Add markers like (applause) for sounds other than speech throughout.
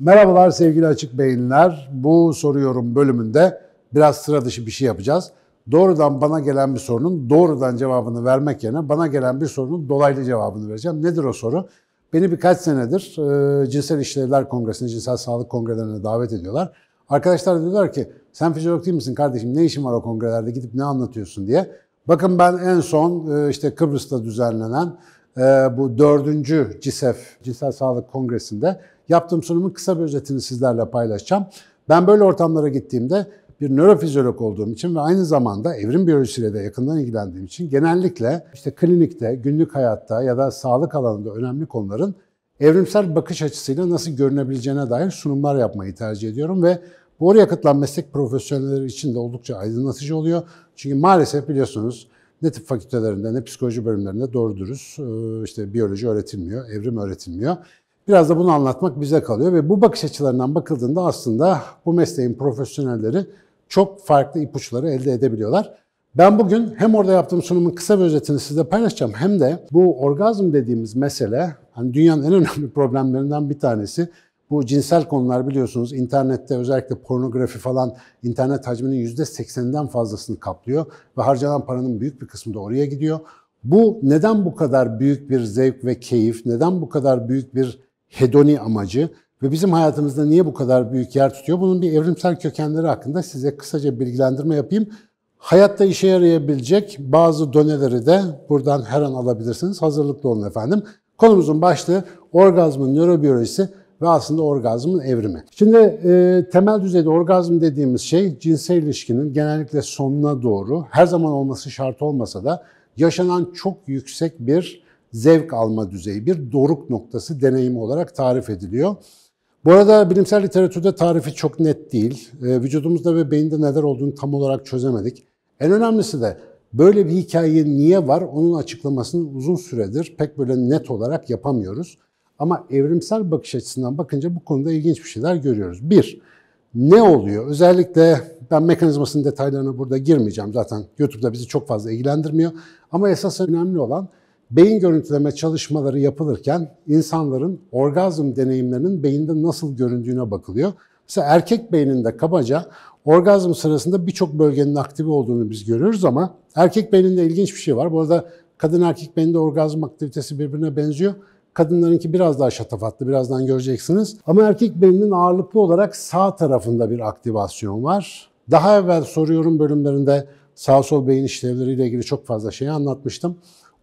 Merhabalar sevgili Açık Beyinler. Bu soruyorum bölümünde biraz sıra dışı bir şey yapacağız. Doğrudan bana gelen bir sorunun doğrudan cevabını vermek yerine bana gelen bir sorunun dolaylı cevabını vereceğim. Nedir o soru? Beni birkaç senedir e, Cinsel İşlevler Kongresi'ne, Cinsel Sağlık Kongrelerine davet ediyorlar. Arkadaşlar diyorlar ki sen fizyolog değil misin kardeşim ne işin var o kongrelerde gidip ne anlatıyorsun diye. Bakın ben en son e, işte Kıbrıs'ta düzenlenen ee, bu dördüncü CISEF, Cinsel Sağlık Kongresi'nde yaptığım sunumun kısa bir özetini sizlerle paylaşacağım. Ben böyle ortamlara gittiğimde bir nörofizyolog olduğum için ve aynı zamanda evrim biyolojisiyle de yakından ilgilendiğim için genellikle işte klinikte, günlük hayatta ya da sağlık alanında önemli konuların evrimsel bakış açısıyla nasıl görünebileceğine dair sunumlar yapmayı tercih ediyorum ve bu oraya katılan meslek profesyonelleri için de oldukça aydınlatıcı oluyor. Çünkü maalesef biliyorsunuz ne tıp fakültelerinde ne psikoloji bölümlerinde doğru dürüst e, işte biyoloji öğretilmiyor, evrim öğretilmiyor. Biraz da bunu anlatmak bize kalıyor ve bu bakış açılarından bakıldığında aslında bu mesleğin profesyonelleri çok farklı ipuçları elde edebiliyorlar. Ben bugün hem orada yaptığım sunumun kısa bir özetini size paylaşacağım hem de bu orgazm dediğimiz mesele hani dünyanın en önemli (laughs) problemlerinden bir tanesi bu cinsel konular biliyorsunuz internette özellikle pornografi falan internet hacminin %80'den fazlasını kaplıyor ve harcanan paranın büyük bir kısmı da oraya gidiyor. Bu neden bu kadar büyük bir zevk ve keyif, neden bu kadar büyük bir hedoni amacı ve bizim hayatımızda niye bu kadar büyük yer tutuyor? Bunun bir evrimsel kökenleri hakkında size kısaca bilgilendirme yapayım. Hayatta işe yarayabilecek bazı döneleri de buradan her an alabilirsiniz. Hazırlıklı olun efendim. Konumuzun başlığı orgazmın nörobiyolojisi ve aslında orgazmın evrimi. Şimdi e, temel düzeyde orgazm dediğimiz şey cinsel ilişkinin genellikle sonuna doğru her zaman olması şart olmasa da yaşanan çok yüksek bir zevk alma düzeyi, bir doruk noktası deneyimi olarak tarif ediliyor. Bu arada bilimsel literatürde tarifi çok net değil. E, vücudumuzda ve beyinde neler olduğunu tam olarak çözemedik. En önemlisi de böyle bir hikaye niye var onun açıklamasını uzun süredir pek böyle net olarak yapamıyoruz. Ama evrimsel bakış açısından bakınca bu konuda ilginç bir şeyler görüyoruz. Bir, ne oluyor? Özellikle ben mekanizmasının detaylarına burada girmeyeceğim. Zaten YouTube'da bizi çok fazla ilgilendirmiyor. Ama esas önemli olan beyin görüntüleme çalışmaları yapılırken insanların orgazm deneyimlerinin beyinde nasıl göründüğüne bakılıyor. Mesela erkek beyninde kabaca orgazm sırasında birçok bölgenin aktive olduğunu biz görüyoruz ama erkek beyninde ilginç bir şey var. Bu arada kadın erkek beyninde orgazm aktivitesi birbirine benziyor. Kadınlarınki biraz daha şatafatlı, birazdan göreceksiniz. Ama erkek beyninin ağırlıklı olarak sağ tarafında bir aktivasyon var. Daha evvel soruyorum bölümlerinde sağ sol beyin işlevleriyle ilgili çok fazla şey anlatmıştım.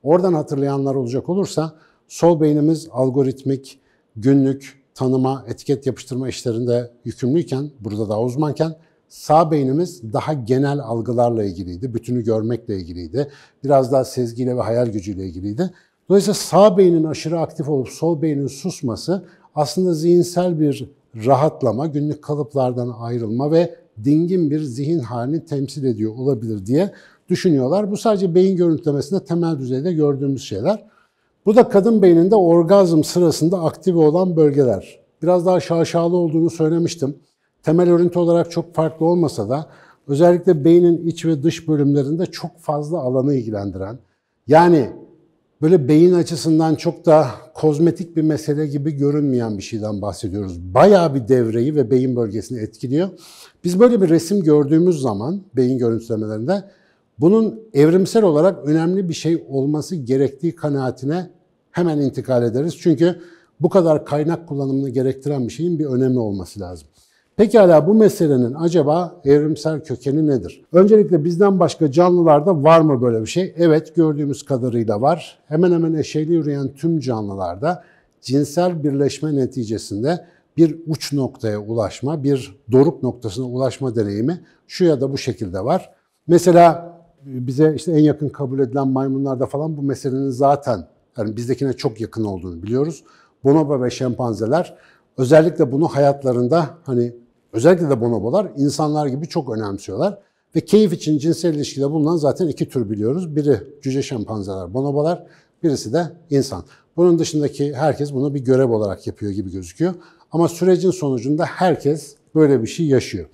Oradan hatırlayanlar olacak olursa sol beynimiz algoritmik, günlük, tanıma, etiket yapıştırma işlerinde yükümlüyken, burada daha uzmanken sağ beynimiz daha genel algılarla ilgiliydi, bütünü görmekle ilgiliydi, biraz daha sezgiyle ve hayal gücüyle ilgiliydi. Dolayısıyla sağ beynin aşırı aktif olup sol beynin susması aslında zihinsel bir rahatlama, günlük kalıplardan ayrılma ve dingin bir zihin halini temsil ediyor olabilir diye düşünüyorlar. Bu sadece beyin görüntülemesinde temel düzeyde gördüğümüz şeyler. Bu da kadın beyninde orgazm sırasında aktif olan bölgeler. Biraz daha şaşalı olduğunu söylemiştim. Temel örüntü olarak çok farklı olmasa da özellikle beynin iç ve dış bölümlerinde çok fazla alanı ilgilendiren, yani böyle beyin açısından çok da kozmetik bir mesele gibi görünmeyen bir şeyden bahsediyoruz. Bayağı bir devreyi ve beyin bölgesini etkiliyor. Biz böyle bir resim gördüğümüz zaman beyin görüntülemelerinde bunun evrimsel olarak önemli bir şey olması gerektiği kanaatine hemen intikal ederiz. Çünkü bu kadar kaynak kullanımını gerektiren bir şeyin bir önemi olması lazım. Pekala bu meselenin acaba evrimsel kökeni nedir? Öncelikle bizden başka canlılarda var mı böyle bir şey? Evet gördüğümüz kadarıyla var. Hemen hemen eşeyli yürüyen tüm canlılarda cinsel birleşme neticesinde bir uç noktaya ulaşma, bir doruk noktasına ulaşma deneyimi şu ya da bu şekilde var. Mesela e, bize işte en yakın kabul edilen maymunlarda falan bu meselenin zaten yani bizdekine çok yakın olduğunu biliyoruz. Bonobo ve şempanzeler özellikle bunu hayatlarında hani özellikle de bonobolar insanlar gibi çok önemsiyorlar. Ve keyif için cinsel ilişkide bulunan zaten iki tür biliyoruz. Biri cüce şempanzeler, bonobolar, birisi de insan. Bunun dışındaki herkes bunu bir görev olarak yapıyor gibi gözüküyor. Ama sürecin sonucunda herkes böyle bir şey yaşıyor.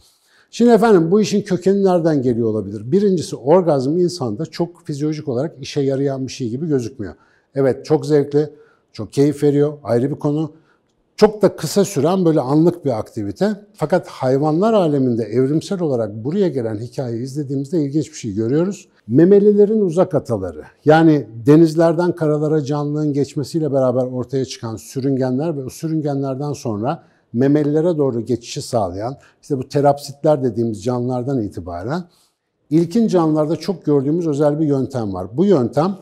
Şimdi efendim bu işin kökeni nereden geliyor olabilir? Birincisi orgazm insanda çok fizyolojik olarak işe yarayan bir şey gibi gözükmüyor. Evet çok zevkli, çok keyif veriyor ayrı bir konu çok da kısa süren böyle anlık bir aktivite. Fakat hayvanlar aleminde evrimsel olarak buraya gelen hikayeyi izlediğimizde ilginç bir şey görüyoruz. Memelilerin uzak ataları yani denizlerden karalara canlılığın geçmesiyle beraber ortaya çıkan sürüngenler ve o sürüngenlerden sonra memelilere doğru geçişi sağlayan işte bu terapsitler dediğimiz canlılardan itibaren ilkin canlılarda çok gördüğümüz özel bir yöntem var. Bu yöntem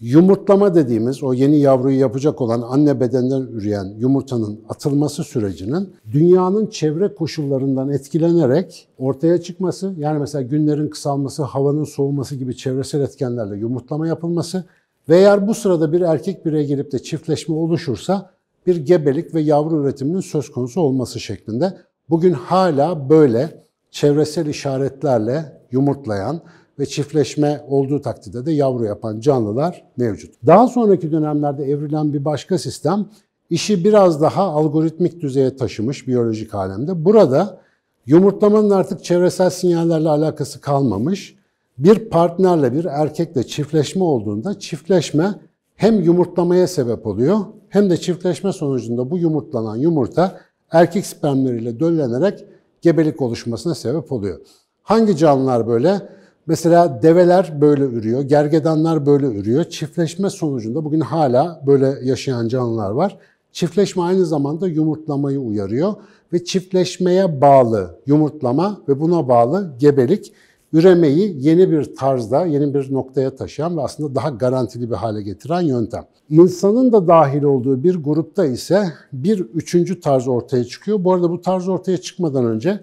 Yumurtlama dediğimiz o yeni yavruyu yapacak olan anne bedeninden üreyen yumurtanın atılması sürecinin dünyanın çevre koşullarından etkilenerek ortaya çıkması yani mesela günlerin kısalması, havanın soğuması gibi çevresel etkenlerle yumurtlama yapılması ve eğer bu sırada bir erkek bireye gelip de çiftleşme oluşursa bir gebelik ve yavru üretiminin söz konusu olması şeklinde. Bugün hala böyle çevresel işaretlerle yumurtlayan ve çiftleşme olduğu takdirde de yavru yapan canlılar mevcut. Daha sonraki dönemlerde evrilen bir başka sistem işi biraz daha algoritmik düzeye taşımış biyolojik alemde. Burada yumurtlamanın artık çevresel sinyallerle alakası kalmamış. Bir partnerle bir erkekle çiftleşme olduğunda çiftleşme hem yumurtlamaya sebep oluyor hem de çiftleşme sonucunda bu yumurtlanan yumurta erkek spermleriyle döllenerek gebelik oluşmasına sebep oluyor. Hangi canlılar böyle? Mesela develer böyle ürüyor, gergedanlar böyle ürüyor. Çiftleşme sonucunda bugün hala böyle yaşayan canlılar var. Çiftleşme aynı zamanda yumurtlamayı uyarıyor ve çiftleşmeye bağlı yumurtlama ve buna bağlı gebelik üremeyi yeni bir tarzda, yeni bir noktaya taşıyan ve aslında daha garantili bir hale getiren yöntem. İnsanın da dahil olduğu bir grupta ise bir üçüncü tarz ortaya çıkıyor. Bu arada bu tarz ortaya çıkmadan önce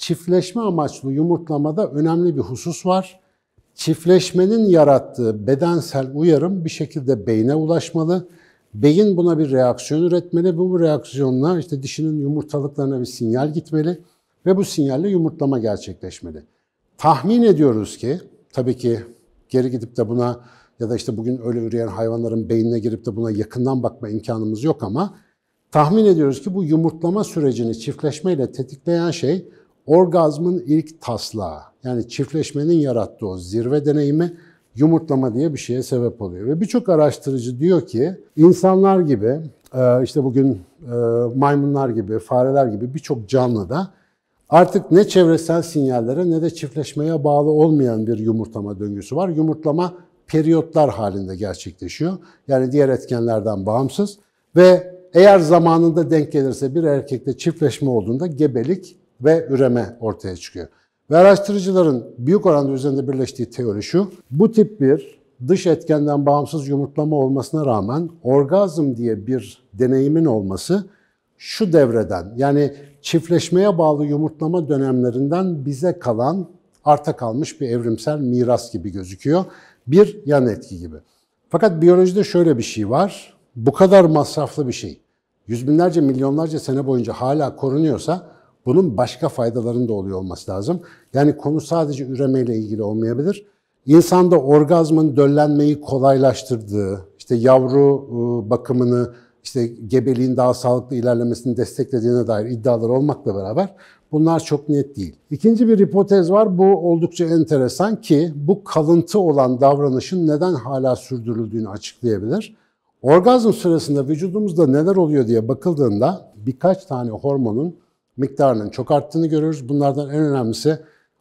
çiftleşme amaçlı yumurtlamada önemli bir husus var. Çiftleşmenin yarattığı bedensel uyarım bir şekilde beyne ulaşmalı. Beyin buna bir reaksiyon üretmeli. Bu reaksiyonla işte dişinin yumurtalıklarına bir sinyal gitmeli ve bu sinyalle yumurtlama gerçekleşmeli. Tahmin ediyoruz ki, tabii ki geri gidip de buna ya da işte bugün öyle üreyen hayvanların beynine girip de buna yakından bakma imkanımız yok ama tahmin ediyoruz ki bu yumurtlama sürecini çiftleşmeyle tetikleyen şey Orgazmın ilk taslağı yani çiftleşmenin yarattığı o zirve deneyimi yumurtlama diye bir şeye sebep oluyor. Ve birçok araştırıcı diyor ki insanlar gibi e, işte bugün e, maymunlar gibi, fareler gibi birçok canlı da artık ne çevresel sinyallere ne de çiftleşmeye bağlı olmayan bir yumurtlama döngüsü var. Yumurtlama periyotlar halinde gerçekleşiyor. Yani diğer etkenlerden bağımsız ve eğer zamanında denk gelirse bir erkekte çiftleşme olduğunda gebelik ve üreme ortaya çıkıyor. Ve araştırıcıların büyük oranda üzerinde birleştiği teori şu, bu tip bir dış etkenden bağımsız yumurtlama olmasına rağmen orgazm diye bir deneyimin olması şu devreden yani çiftleşmeye bağlı yumurtlama dönemlerinden bize kalan arta kalmış bir evrimsel miras gibi gözüküyor. Bir yan etki gibi. Fakat biyolojide şöyle bir şey var. Bu kadar masraflı bir şey. Yüz binlerce, milyonlarca sene boyunca hala korunuyorsa bunun başka faydaların da oluyor olması lazım. Yani konu sadece üremeyle ilgili olmayabilir. İnsanda orgazmın döllenmeyi kolaylaştırdığı, işte yavru e, bakımını, işte gebeliğin daha sağlıklı ilerlemesini desteklediğine dair iddialar olmakla beraber bunlar çok net değil. İkinci bir hipotez var. Bu oldukça enteresan ki bu kalıntı olan davranışın neden hala sürdürüldüğünü açıklayabilir. Orgazm sırasında vücudumuzda neler oluyor diye bakıldığında birkaç tane hormonun miktarının çok arttığını görüyoruz. Bunlardan en önemlisi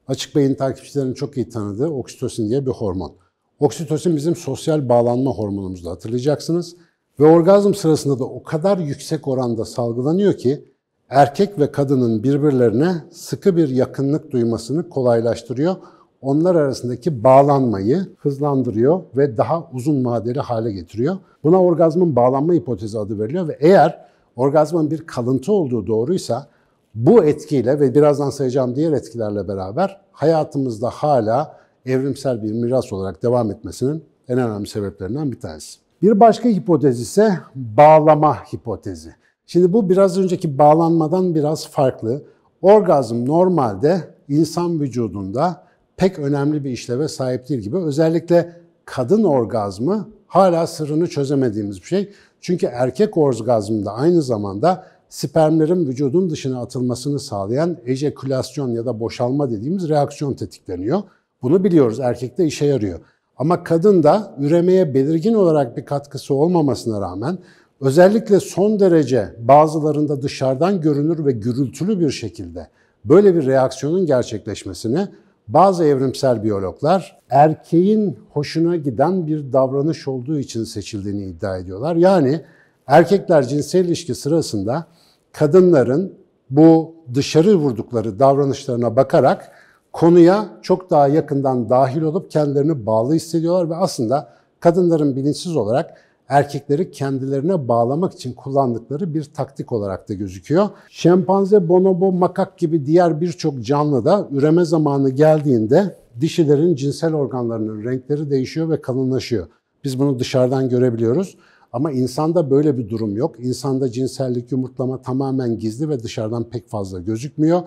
açık beyin takipçilerinin çok iyi tanıdığı oksitosin diye bir hormon. Oksitosin bizim sosyal bağlanma hormonumuzda hatırlayacaksınız. Ve orgazm sırasında da o kadar yüksek oranda salgılanıyor ki erkek ve kadının birbirlerine sıkı bir yakınlık duymasını kolaylaştırıyor. Onlar arasındaki bağlanmayı hızlandırıyor ve daha uzun vadeli hale getiriyor. Buna orgazmın bağlanma hipotezi adı veriliyor ve eğer orgazmın bir kalıntı olduğu doğruysa bu etkiyle ve birazdan sayacağım diğer etkilerle beraber hayatımızda hala evrimsel bir miras olarak devam etmesinin en önemli sebeplerinden bir tanesi. Bir başka hipotez ise bağlama hipotezi. Şimdi bu biraz önceki bağlanmadan biraz farklı. Orgazm normalde insan vücudunda pek önemli bir işleve sahip değil gibi. Özellikle kadın orgazmı hala sırrını çözemediğimiz bir şey. Çünkü erkek orgazmda aynı zamanda spermlerin vücudun dışına atılmasını sağlayan ejekülasyon ya da boşalma dediğimiz reaksiyon tetikleniyor. Bunu biliyoruz erkekte işe yarıyor. Ama kadın da üremeye belirgin olarak bir katkısı olmamasına rağmen özellikle son derece bazılarında dışarıdan görünür ve gürültülü bir şekilde böyle bir reaksiyonun gerçekleşmesini bazı evrimsel biyologlar erkeğin hoşuna giden bir davranış olduğu için seçildiğini iddia ediyorlar. Yani erkekler cinsel ilişki sırasında kadınların bu dışarı vurdukları davranışlarına bakarak konuya çok daha yakından dahil olup kendilerini bağlı hissediyorlar ve aslında kadınların bilinçsiz olarak erkekleri kendilerine bağlamak için kullandıkları bir taktik olarak da gözüküyor. Şempanze, bonobo, makak gibi diğer birçok canlı da üreme zamanı geldiğinde dişilerin cinsel organlarının renkleri değişiyor ve kalınlaşıyor. Biz bunu dışarıdan görebiliyoruz. Ama insanda böyle bir durum yok. İnsanda cinsellik, yumurtlama tamamen gizli ve dışarıdan pek fazla gözükmüyor.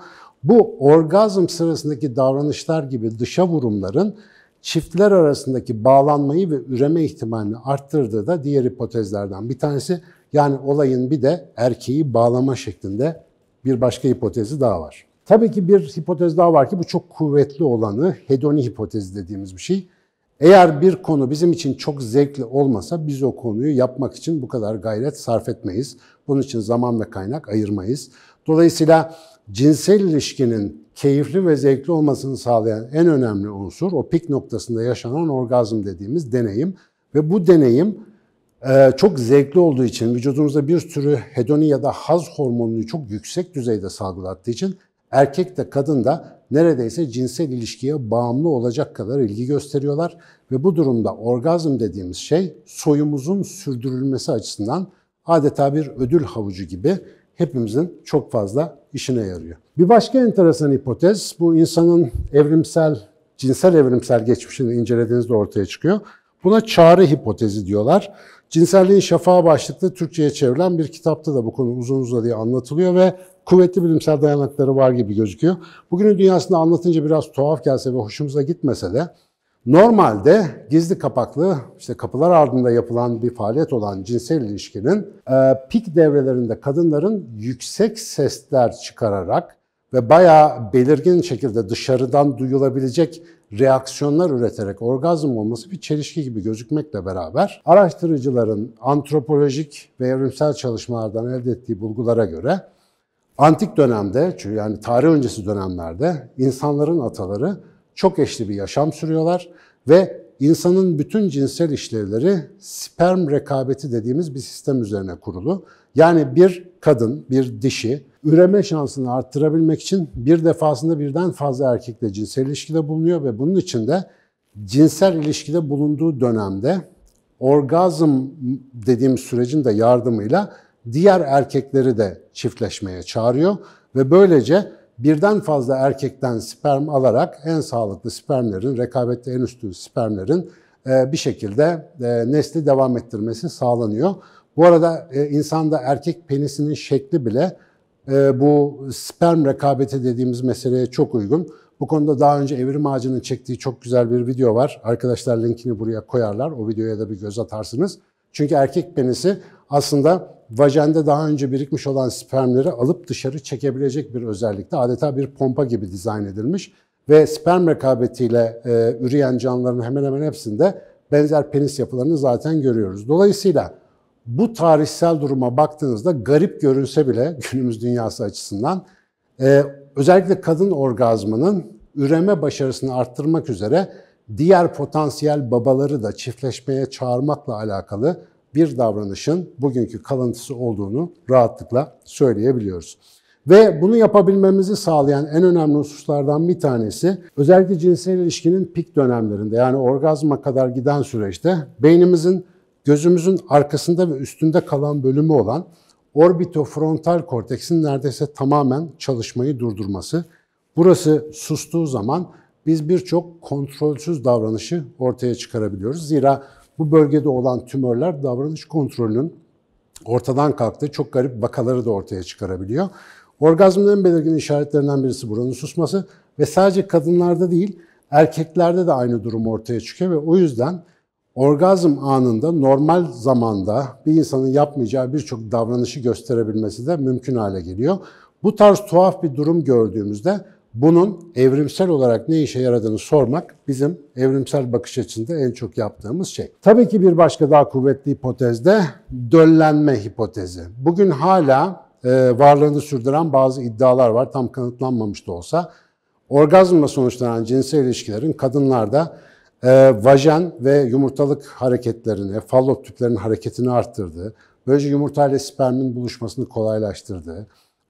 Bu orgazm sırasındaki davranışlar gibi dışa vurumların çiftler arasındaki bağlanmayı ve üreme ihtimalini arttırdığı da diğer hipotezlerden bir tanesi. Yani olayın bir de erkeği bağlama şeklinde bir başka hipotezi daha var. Tabii ki bir hipotez daha var ki bu çok kuvvetli olanı hedoni hipotezi dediğimiz bir şey. Eğer bir konu bizim için çok zevkli olmasa biz o konuyu yapmak için bu kadar gayret sarf etmeyiz. Bunun için zaman ve kaynak ayırmayız. Dolayısıyla cinsel ilişkinin keyifli ve zevkli olmasını sağlayan en önemli unsur o pik noktasında yaşanan orgazm dediğimiz deneyim. Ve bu deneyim e, çok zevkli olduğu için vücudumuzda bir sürü hedoni ya da haz hormonunu çok yüksek düzeyde salgılattığı için erkek de kadın da neredeyse cinsel ilişkiye bağımlı olacak kadar ilgi gösteriyorlar ve bu durumda orgazm dediğimiz şey soyumuzun sürdürülmesi açısından adeta bir ödül havucu gibi hepimizin çok fazla işine yarıyor. Bir başka enteresan hipotez bu insanın evrimsel cinsel evrimsel geçmişini incelediğinizde ortaya çıkıyor. Buna çağrı hipotezi diyorlar. Cinselliğin şafağı başlıklı Türkçe'ye çevrilen bir kitapta da bu konu uzun uzadıya anlatılıyor ve kuvvetli bilimsel dayanakları var gibi gözüküyor. Bugünün dünyasında anlatınca biraz tuhaf gelse ve hoşumuza gitmese de normalde gizli kapaklı işte kapılar ardında yapılan bir faaliyet olan cinsel ilişkinin e, pik devrelerinde kadınların yüksek sesler çıkararak ve bayağı belirgin şekilde dışarıdan duyulabilecek reaksiyonlar üreterek orgazm olması bir çelişki gibi gözükmekle beraber araştırıcıların antropolojik ve evrimsel çalışmalardan elde ettiği bulgulara göre Antik dönemde, yani tarih öncesi dönemlerde insanların ataları çok eşli bir yaşam sürüyorlar ve insanın bütün cinsel işlevleri sperm rekabeti dediğimiz bir sistem üzerine kurulu. Yani bir kadın, bir dişi üreme şansını arttırabilmek için bir defasında birden fazla erkekle cinsel ilişkide bulunuyor ve bunun için de cinsel ilişkide bulunduğu dönemde orgazm dediğim sürecin de yardımıyla diğer erkekleri de çiftleşmeye çağırıyor ve böylece birden fazla erkekten sperm alarak en sağlıklı spermlerin, rekabette en üstü spermlerin e, bir şekilde e, nesli devam ettirmesi sağlanıyor. Bu arada e, insanda erkek penisinin şekli bile bu sperm rekabeti dediğimiz meseleye çok uygun. Bu konuda daha önce Evrim Ağacı'nın çektiği çok güzel bir video var. Arkadaşlar linkini buraya koyarlar. O videoya da bir göz atarsınız. Çünkü erkek penisi aslında vajende daha önce birikmiş olan spermleri alıp dışarı çekebilecek bir özellikte adeta bir pompa gibi dizayn edilmiş ve sperm rekabetiyle e, üreyen canlıların hemen hemen hepsinde benzer penis yapılarını zaten görüyoruz. Dolayısıyla bu tarihsel duruma baktığınızda garip görünse bile (laughs) günümüz dünyası açısından e, özellikle kadın orgazmının üreme başarısını arttırmak üzere diğer potansiyel babaları da çiftleşmeye çağırmakla alakalı bir davranışın bugünkü kalıntısı olduğunu rahatlıkla söyleyebiliyoruz. Ve bunu yapabilmemizi sağlayan en önemli hususlardan bir tanesi özellikle cinsel ilişkinin pik dönemlerinde yani orgazma kadar giden süreçte beynimizin gözümüzün arkasında ve üstünde kalan bölümü olan orbitofrontal korteksin neredeyse tamamen çalışmayı durdurması. Burası sustuğu zaman biz birçok kontrolsüz davranışı ortaya çıkarabiliyoruz. Zira bu bölgede olan tümörler davranış kontrolünün ortadan kalktığı çok garip vakaları da ortaya çıkarabiliyor. Orgazmın en belirgin işaretlerinden birisi buranın susması ve sadece kadınlarda değil erkeklerde de aynı durum ortaya çıkıyor ve o yüzden orgazm anında normal zamanda bir insanın yapmayacağı birçok davranışı gösterebilmesi de mümkün hale geliyor. Bu tarz tuhaf bir durum gördüğümüzde bunun evrimsel olarak ne işe yaradığını sormak bizim evrimsel bakış açısında en çok yaptığımız şey. Tabii ki bir başka daha kuvvetli hipotez de döllenme hipotezi. Bugün hala e, varlığını sürdüren bazı iddialar var tam kanıtlanmamış da olsa. Orgazmla sonuçlanan cinsel ilişkilerin kadınlarda e, vajen ve yumurtalık hareketlerini, fallop tüplerinin hareketini arttırdığı, böylece yumurta ile spermin buluşmasını kolaylaştırdığı,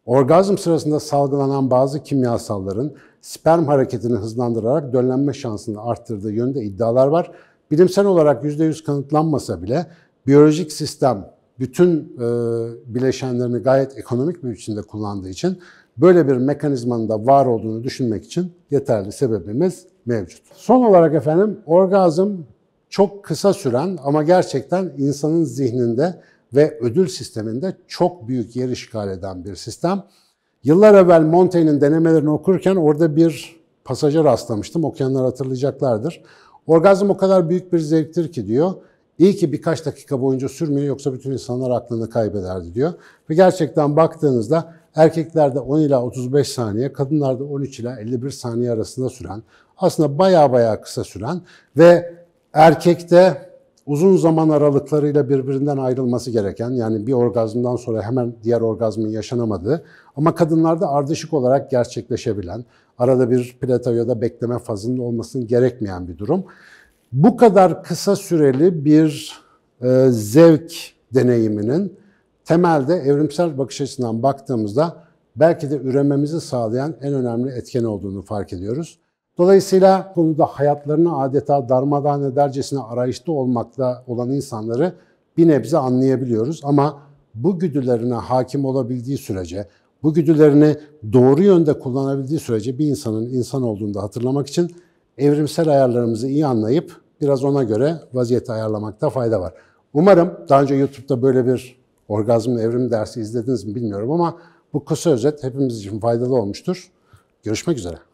Orgazm sırasında salgılanan bazı kimyasalların sperm hareketini hızlandırarak döllenme şansını arttırdığı yönünde iddialar var. Bilimsel olarak %100 kanıtlanmasa bile biyolojik sistem bütün e, bileşenlerini gayet ekonomik bir biçimde kullandığı için böyle bir mekanizmanın da var olduğunu düşünmek için yeterli sebebimiz mevcut. Son olarak efendim orgazm çok kısa süren ama gerçekten insanın zihninde ve ödül sisteminde çok büyük yer işgal eden bir sistem. Yıllar evvel Montaigne'in denemelerini okurken orada bir pasaja rastlamıştım. Okuyanlar hatırlayacaklardır. Orgazm o kadar büyük bir zevktir ki diyor. İyi ki birkaç dakika boyunca sürmüyor yoksa bütün insanlar aklını kaybederdi diyor. Ve gerçekten baktığınızda erkeklerde 10 ila 35 saniye, kadınlarda 13 ila 51 saniye arasında süren, aslında baya baya kısa süren ve erkekte uzun zaman aralıklarıyla birbirinden ayrılması gereken yani bir orgazmdan sonra hemen diğer orgazmın yaşanamadığı ama kadınlarda ardışık olarak gerçekleşebilen, arada bir plato ya da bekleme fazının olmasının gerekmeyen bir durum. Bu kadar kısa süreli bir e, zevk deneyiminin temelde evrimsel bakış açısından baktığımızda belki de ürememizi sağlayan en önemli etken olduğunu fark ediyoruz. Dolayısıyla konuda hayatlarını adeta darmadağın edercesine arayışta olmakta olan insanları bir nebze anlayabiliyoruz ama bu güdülerine hakim olabildiği sürece, bu güdülerini doğru yönde kullanabildiği sürece bir insanın insan olduğunu da hatırlamak için evrimsel ayarlarımızı iyi anlayıp biraz ona göre vaziyeti ayarlamakta fayda var. Umarım daha önce YouTube'da böyle bir orgazm evrim dersi izlediniz mi bilmiyorum ama bu kısa özet hepimiz için faydalı olmuştur. Görüşmek üzere.